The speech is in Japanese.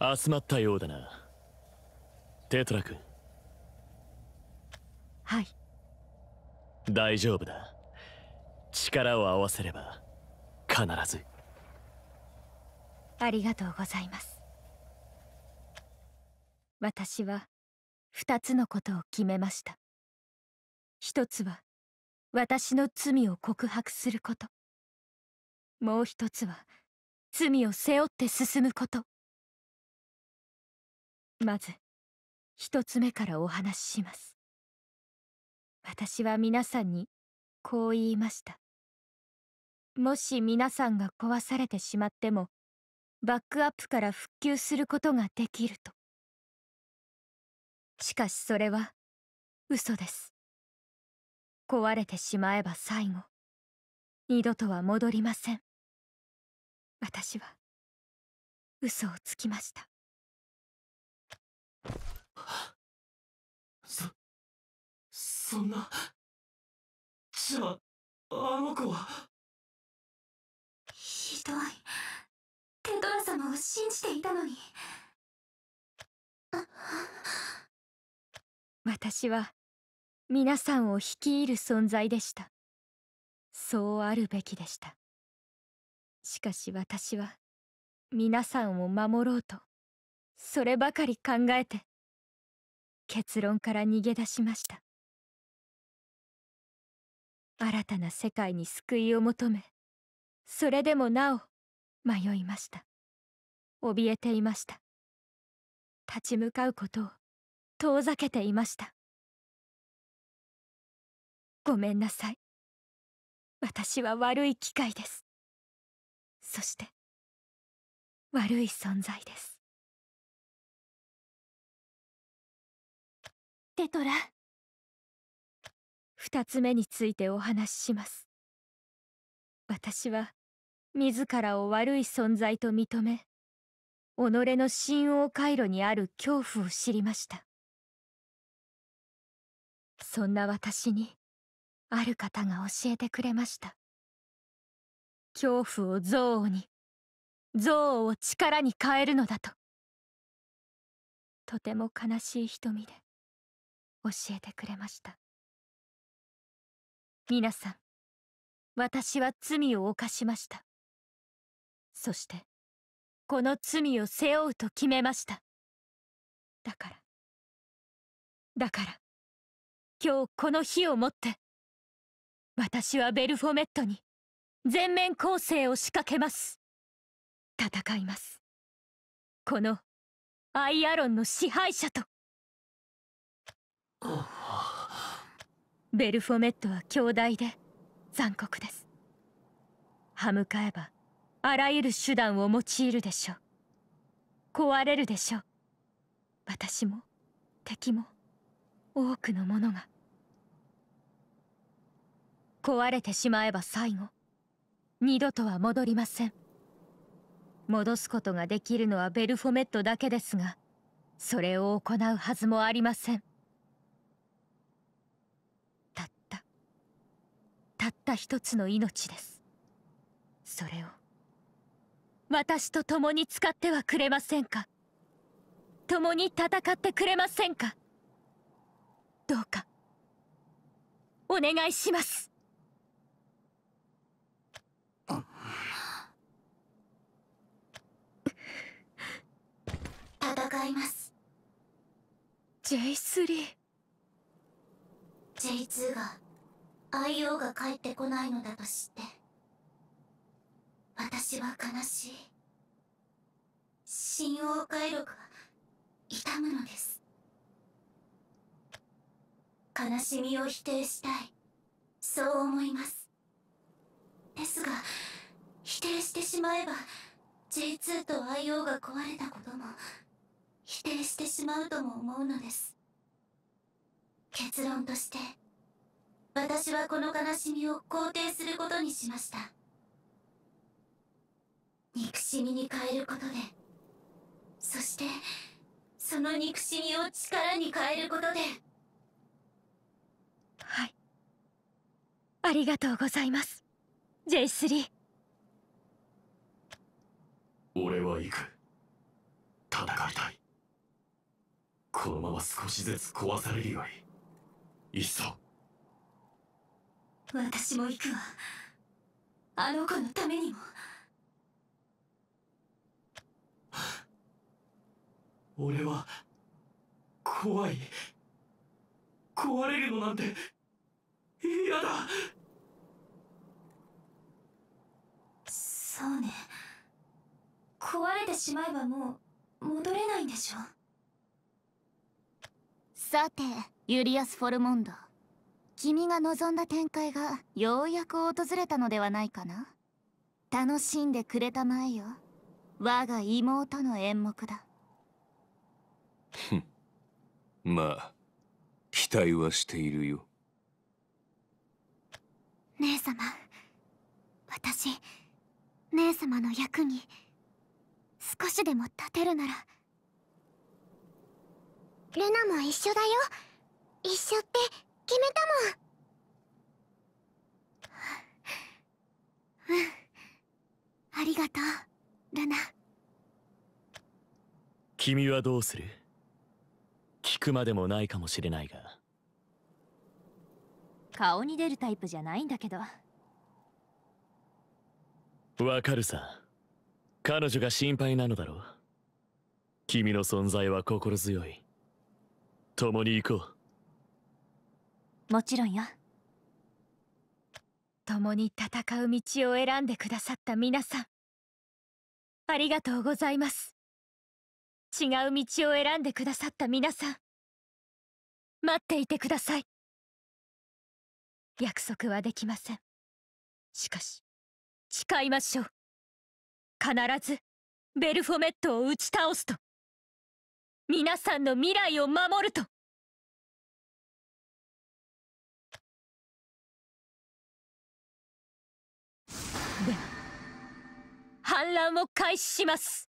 集まったようだなテトラ君はい大丈夫だ力を合わせれば必ずありがとうございます私は2つのことを決めました1つは私の罪を告白することもう1つは罪を背負って進むことまず一つ目からお話しします私は皆さんにこう言いましたもし皆さんが壊されてしまってもバックアップから復旧することができるとしかしそれは嘘です壊れてしまえば最後二度とは戻りません私は嘘をつきましたそ、そんな。じゃあ、あの子は。ひどい。テトラ様を信じていたのに。私は皆さんを率いる存在でしたそうあるべきでしたしかし私は皆さんを守ろうとそればかり考えて結論から逃げ出しました新たな世界に救いを求めそれでもなお迷いました怯えていました立ち向かうことを遠ざけていましたごめんなさい私は悪い機械ですそして悪い存在ですテトラ2つ目についてお話しします私は自らを悪い存在と認め己の信王回路にある恐怖を知りましたそんな私にある方が教えてくれました恐怖を憎悪に憎悪を力に変えるのだととても悲しい瞳で教えてくれました皆さん私は罪を犯しましたそしてこの罪を背負うと決めましただからだから今日この日をもって私はベルフォメットに全面攻勢を仕掛けます戦いますこのアイアロンの支配者とベルフォメットは強大で残酷です歯向かえばあらゆる手段を用いるでしょう壊れるでしょう私も敵も多くのものが壊れてしまえば最後二度とは戻りません戻すことができるのはベルフォメットだけですがそれを行うはずもありませんった一つの命ですそれを私と共に使ってはくれませんか共に戦ってくれませんかどうかお願いします戦います J3J2 が IO が帰ってこないのだと知って私は悲しい神王回路が痛むのです悲しみを否定したいそう思いますですが否定してしまえば J2 と IO が壊れたことも否定してしまうとも思うのです結論として私はこの悲しみを肯定することにしました憎しみに変えることでそしてその憎しみを力に変えることではいありがとうございます J3 俺は行く戦いたいこのまま少しずつ壊されるよりいっそ私も行くわあの子のためにも俺は怖い壊れるのなんて嫌だそうね壊れてしまえばもう戻れないんでしょさてユリアス・フォルモンド君が望んだ展開がようやく訪れたのではないかな楽しんでくれたまえよ我が妹の演目だまあ期待はしているよ姉様私姉様の役に少しでも立てるならルナも一緒だよ一緒って決めたもんうんありがとうルナ君はどうする聞くまでもないかもしれないが顔に出るタイプじゃないんだけどわかるさ彼女が心配なのだろう君の存在は心強い共に行こうもちろんよ共に戦う道を選んでくださった皆さんありがとうございます違う道を選んでくださった皆さん待っていてください約束はできませんしかし誓いましょう必ずベルフォメットを打ち倒すと皆さんの未来を守るとでは反乱を開始します